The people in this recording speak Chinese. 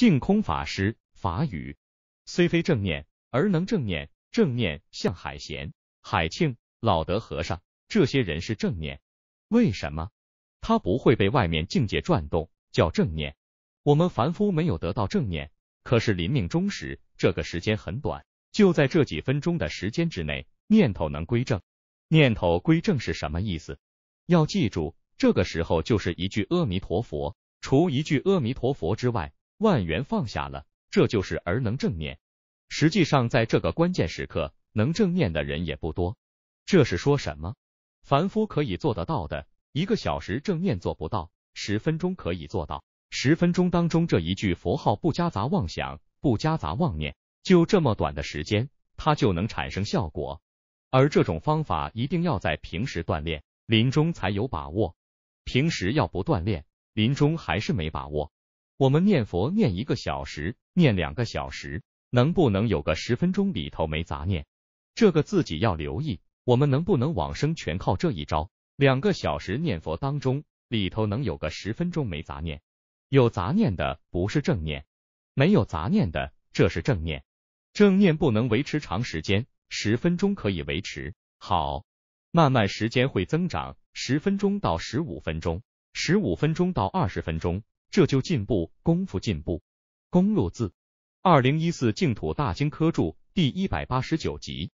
净空法师法语虽非正念，而能正念。正念像海贤、海庆老德和尚，这些人是正念。为什么他不会被外面境界转动？叫正念。我们凡夫没有得到正念，可是临命终时，这个时间很短，就在这几分钟的时间之内，念头能归正。念头归正是什么意思？要记住，这个时候就是一句阿弥陀佛。除一句阿弥陀佛之外。万缘放下了，这就是而能正念。实际上，在这个关键时刻，能正念的人也不多。这是说什么？凡夫可以做得到的，一个小时正念做不到，十分钟可以做到。十分钟当中，这一句佛号不夹杂妄想，不夹杂妄念，就这么短的时间，它就能产生效果。而这种方法一定要在平时锻炼，临终才有把握。平时要不锻炼，临终还是没把握。我们念佛念一个小时，念两个小时，能不能有个十分钟里头没杂念？这个自己要留意。我们能不能往生全靠这一招。两个小时念佛当中，里头能有个十分钟没杂念。有杂念的不是正念，没有杂念的这是正念。正念不能维持长时间，十分钟可以维持好，慢慢时间会增长。十分钟到十五分钟，十五分钟到二十分钟。这就进步，功夫进步。公路字，二零一四净土大经科注第一百八十九集。